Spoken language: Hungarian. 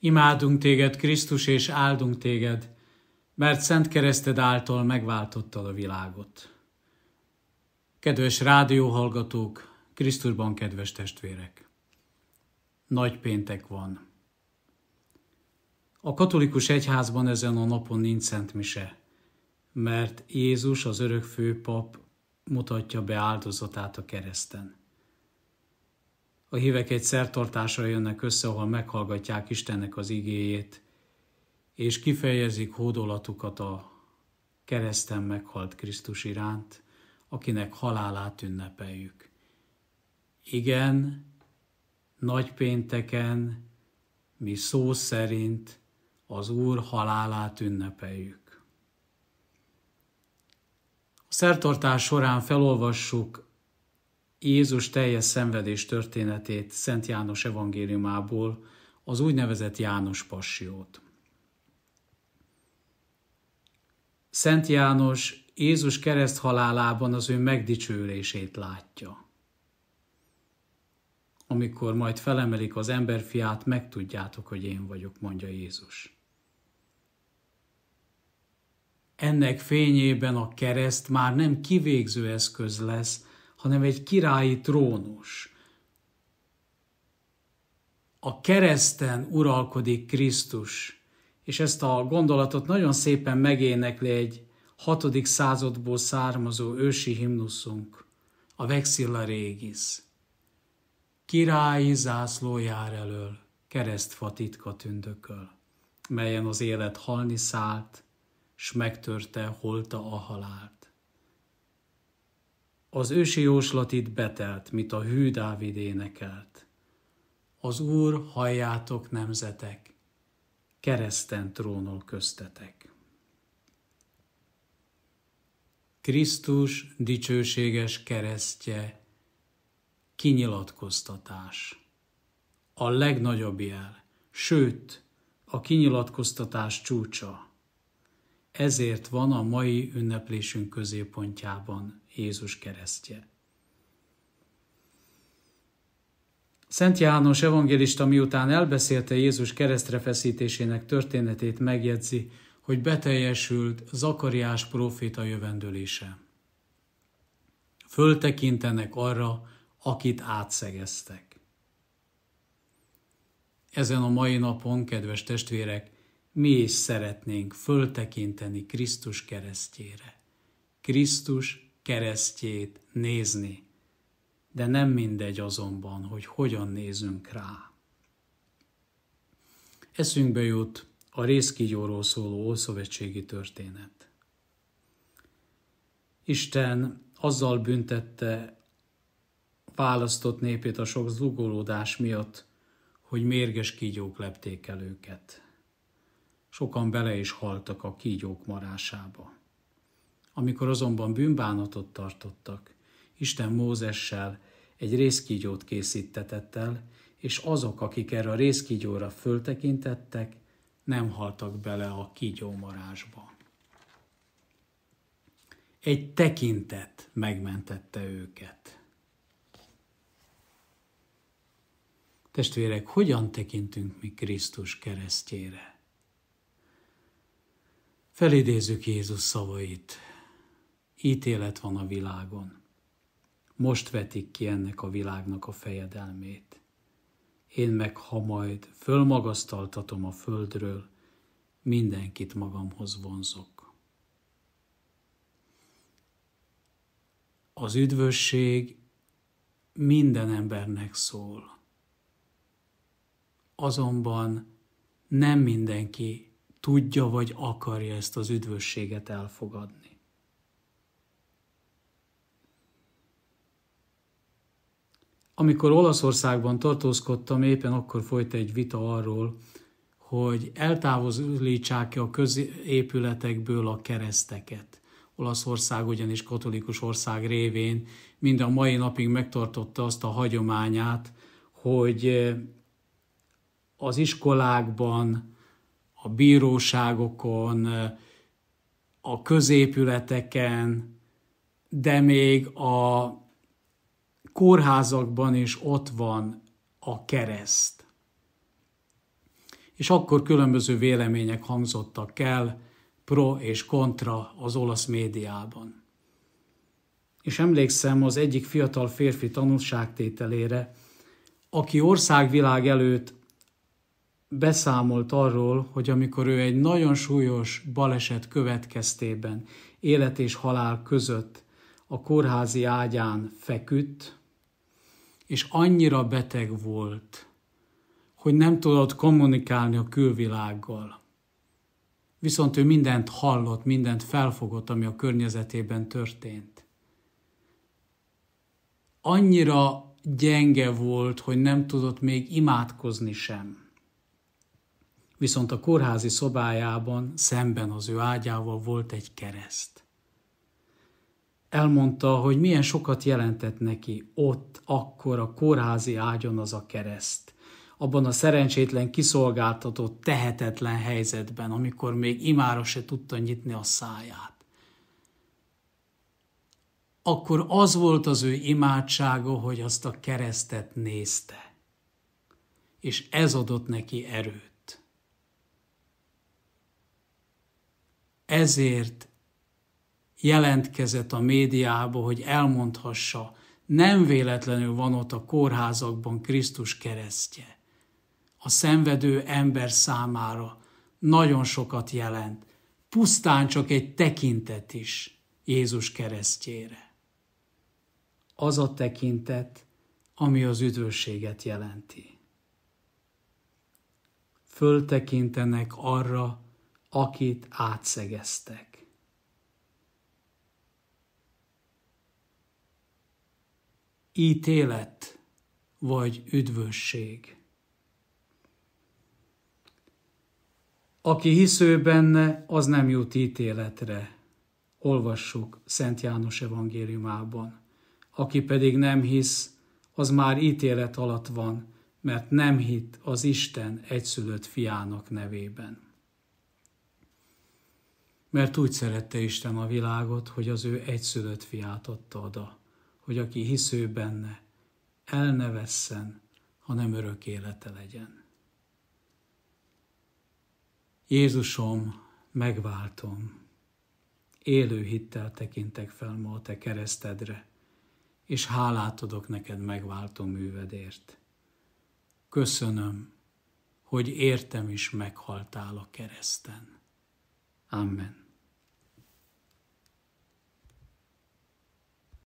Imádunk téged, Krisztus, és áldunk téged, mert Szent Kereszted által megváltottad a világot. Kedves rádióhallgatók, Krisztusban kedves testvérek! Nagy péntek van. A katolikus egyházban ezen a napon nincs Szent Mise, mert Jézus, az örök főpap mutatja be áldozatát a kereszten. A hívek egy szertartásra jönnek össze, ahol meghallgatják Istennek az igéjét, és kifejezik hódolatukat a kereszten meghalt Krisztus iránt, akinek halálát ünnepeljük. Igen, nagypénteken mi szó szerint az Úr halálát ünnepeljük. A szertartás során felolvassuk Jézus teljes szenvedés történetét Szent János evangéliumából, az úgynevezett János passiót. Szent János Jézus kereszt halálában az ő megdicsőlését látja. Amikor majd felemelik az emberfiát, megtudjátok, hogy én vagyok, mondja Jézus. Ennek fényében a kereszt már nem kivégző eszköz lesz, hanem egy királyi trónus. A kereszten uralkodik Krisztus, és ezt a gondolatot nagyon szépen megénekli egy 6. századból származó ősi himnuszunk, a Vexilla Regis. Királyi zászló jár elől, keresztfa titka tündököl, melyen az élet halni szállt, s megtörte holta a halált. Az ősi jóslat itt betelt, mit a hű Dávid énekelt. Az Úr halljátok nemzetek, kereszten trónol köztetek. Krisztus dicsőséges keresztje, kinyilatkoztatás. A legnagyobb jel, sőt, a kinyilatkoztatás csúcsa. Ezért van a mai ünneplésünk középpontjában Jézus keresztje. Szent János evangélista miután elbeszélte Jézus keresztre feszítésének történetét megjegyzi, hogy beteljesült Zakariás próféta jövendőlése. Föltekintenek arra, akit átszegeztek. Ezen a mai napon, kedves testvérek, mi is szeretnénk föltekinteni Krisztus keresztjére. Krisztus keresztjét nézni, de nem mindegy azonban, hogy hogyan nézünk rá. Eszünkbe jut a részkigyóról szóló ószövetségi történet. Isten azzal büntette választott népét a sok zugolódás miatt, hogy mérges kígyók lepték el őket. Sokan bele is haltak a kígyók marásába. Amikor azonban bűnbánatot tartottak, Isten Mózessel egy részkígyót készítetett el, és azok, akik erre a részkígyóra föltekintettek, nem haltak bele a kígyómarásba. Egy tekintet megmentette őket. Testvérek, hogyan tekintünk mi Krisztus keresztjére? Felidézzük Jézus szavait ítélet van a világon. Most vetik ki ennek a világnak a fejedelmét. Én meg, ha majd fölmagasztaltatom a földről, mindenkit magamhoz vonzok. Az üdvösség minden embernek szól. Azonban nem mindenki tudja vagy akarja ezt az üdvösséget elfogadni. Amikor Olaszországban tartózkodtam, éppen akkor folyt egy vita arról, hogy eltávolítsák-e a középületekből a kereszteket. Olaszország ugyanis katolikus ország révén mind a mai napig megtartotta azt a hagyományát, hogy eh, az iskolákban, a bíróságokon, eh, a középületeken, de még a kórházakban is ott van a kereszt. És akkor különböző vélemények hangzottak el, pro és kontra az olasz médiában. És emlékszem az egyik fiatal férfi tanulságtételére, aki országvilág előtt beszámolt arról, hogy amikor ő egy nagyon súlyos baleset következtében élet és halál között a kórházi ágyán feküdt, és annyira beteg volt, hogy nem tudott kommunikálni a külvilággal. Viszont ő mindent hallott, mindent felfogott, ami a környezetében történt. Annyira gyenge volt, hogy nem tudott még imádkozni sem viszont a kórházi szobájában szemben az ő ágyával volt egy kereszt elmondta, hogy milyen sokat jelentett neki ott, akkor a kórházi ágyon az a kereszt. Abban a szerencsétlen, kiszolgáltatott, tehetetlen helyzetben, amikor még imára se tudta nyitni a száját. Akkor az volt az ő imádsága, hogy azt a keresztet nézte. És ez adott neki erőt. Ezért jelentkezett a médiába, hogy elmondhassa, nem véletlenül van ott a kórházakban Krisztus keresztje. A szenvedő ember számára nagyon sokat jelent, pusztán csak egy tekintet is Jézus keresztjére. Az a tekintet, ami az üdvösséget jelenti. Föltekintenek arra, akit átszegeztek ítélet vagy üdvösség. Aki hisző benne, az nem jut ítéletre. Olvassuk Szent János evangéliumában. Aki pedig nem hisz, az már ítélet alatt van, mert nem hit az Isten egyszülött fiának nevében. Mert úgy szerette Isten a világot, hogy az ő egyszülött fiát adta oda hogy aki hisző benne, el ne vesszen, hanem örök élete legyen. Jézusom, megváltom, élő hittel tekintek fel ma a te keresztedre, és hálát adok neked megváltó művedért. Köszönöm, hogy értem is meghaltál a kereszten. Amen.